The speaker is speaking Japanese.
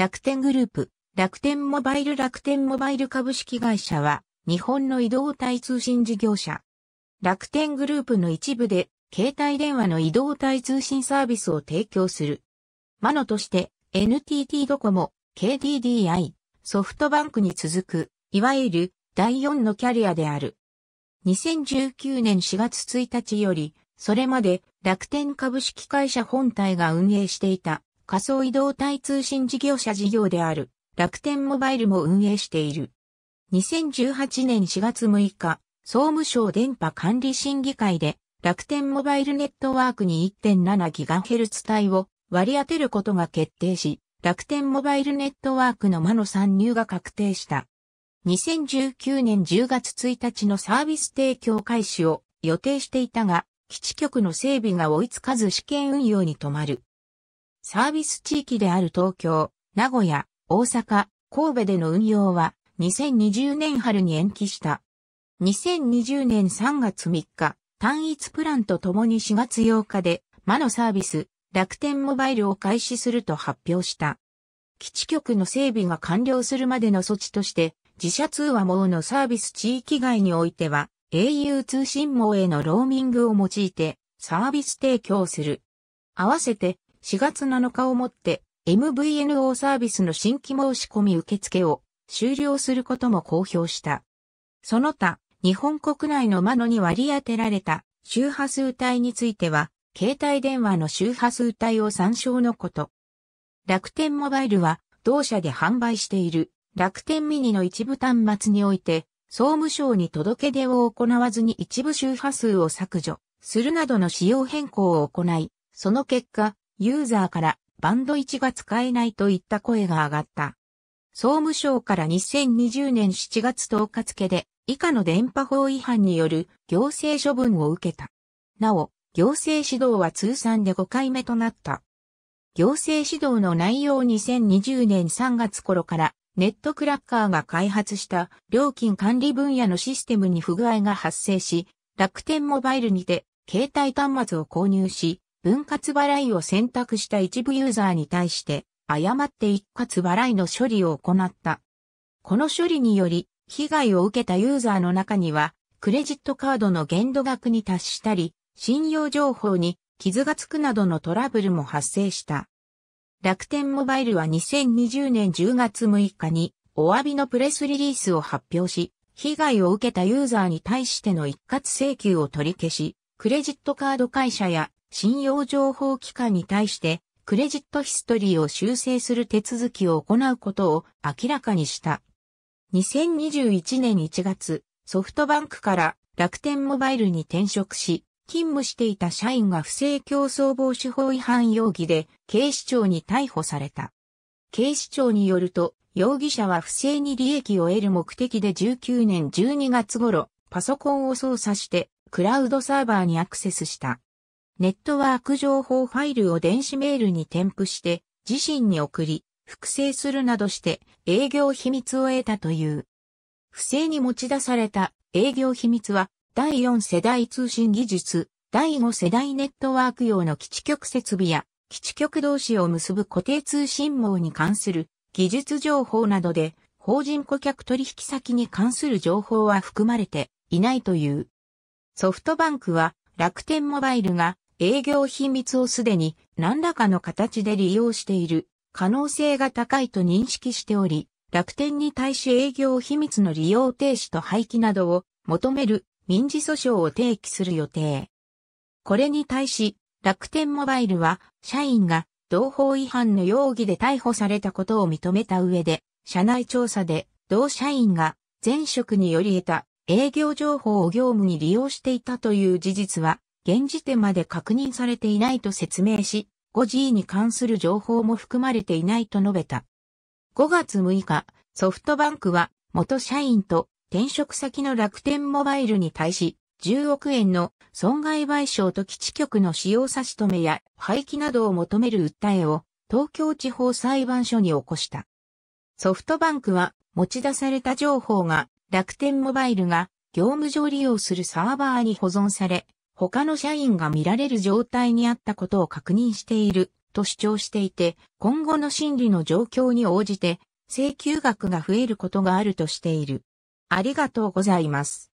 楽天グループ、楽天モバイル楽天モバイル株式会社は、日本の移動体通信事業者。楽天グループの一部で、携帯電話の移動体通信サービスを提供する。マノとして、NTT ドコモ、KDDI、ソフトバンクに続く、いわゆる第4のキャリアである。2019年4月1日より、それまで楽天株式会社本体が運営していた仮想移動体通信事業者事業である楽天モバイルも運営している。2018年4月6日、総務省電波管理審議会で楽天モバイルネットワークに 1.7GHz 帯を割り当てることが決定し、楽天モバイルネットワークの魔の参入が確定した。2019年10月1日のサービス提供開始を予定していたが、基地局の整備が追いつかず試験運用に止まる。サービス地域である東京、名古屋、大阪、神戸での運用は2020年春に延期した。2020年3月3日、単一プランとともに4月8日で、魔のサービス、楽天モバイルを開始すると発表した。基地局の整備が完了するまでの措置として、自社通話網のサービス地域外においては、au 通信網へのローミングを用いて、サービス提供する。合わせて、4月7日をもって MVNO サービスの新規申し込み受付を終了することも公表した。その他、日本国内のマノに割り当てられた周波数帯については、携帯電話の周波数帯を参照のこと。楽天モバイルは、同社で販売している楽天ミニの一部端末において、総務省に届け出を行わずに一部周波数を削除するなどの仕様変更を行い、その結果、ユーザーからバンド1が使えないといった声が上がった。総務省から2020年7月10日付で以下の電波法違反による行政処分を受けた。なお、行政指導は通算で5回目となった。行政指導の内容2020年3月頃からネットクラッカーが開発した料金管理分野のシステムに不具合が発生し、楽天モバイルにて携帯端末を購入し、分割払いを選択した一部ユーザーに対して、誤って一括払いの処理を行った。この処理により、被害を受けたユーザーの中には、クレジットカードの限度額に達したり、信用情報に傷がつくなどのトラブルも発生した。楽天モバイルは2020年10月6日にお詫びのプレスリリースを発表し、被害を受けたユーザーに対しての一括請求を取り消し、クレジットカード会社や信用情報機関に対してクレジットヒストリーを修正する手続きを行うことを明らかにした。2021年1月、ソフトバンクから楽天モバイルに転職し、勤務していた社員が不正競争防止法違反容疑で警視庁に逮捕された。警視庁によると、容疑者は不正に利益を得る目的で19年12月頃、パソコンを操作して、クラウドサーバーにアクセスした。ネットワーク情報ファイルを電子メールに添付して自身に送り、複製するなどして営業秘密を得たという。不正に持ち出された営業秘密は第4世代通信技術、第5世代ネットワーク用の基地局設備や基地局同士を結ぶ固定通信網に関する技術情報などで法人顧客取引先に関する情報は含まれていないという。ソフトバンクは楽天モバイルが営業秘密をすでに何らかの形で利用している可能性が高いと認識しており、楽天に対し営業秘密の利用停止と廃棄などを求める民事訴訟を提起する予定。これに対し、楽天モバイルは、社員が同法違反の容疑で逮捕されたことを認めた上で、社内調査で同社員が前職により得た営業情報を業務に利用していたという事実は現時点まで確認されていないと説明し、5G に関する情報も含まれていないと述べた。5月6日、ソフトバンクは元社員と転職先の楽天モバイルに対し、10億円の損害賠償と基地局の使用差し止めや廃棄などを求める訴えを東京地方裁判所に起こした。ソフトバンクは持ち出された情報が楽天モバイルが業務上利用するサーバーに保存され、他の社員が見られる状態にあったことを確認していると主張していて、今後の審理の状況に応じて請求額が増えることがあるとしている。ありがとうございます。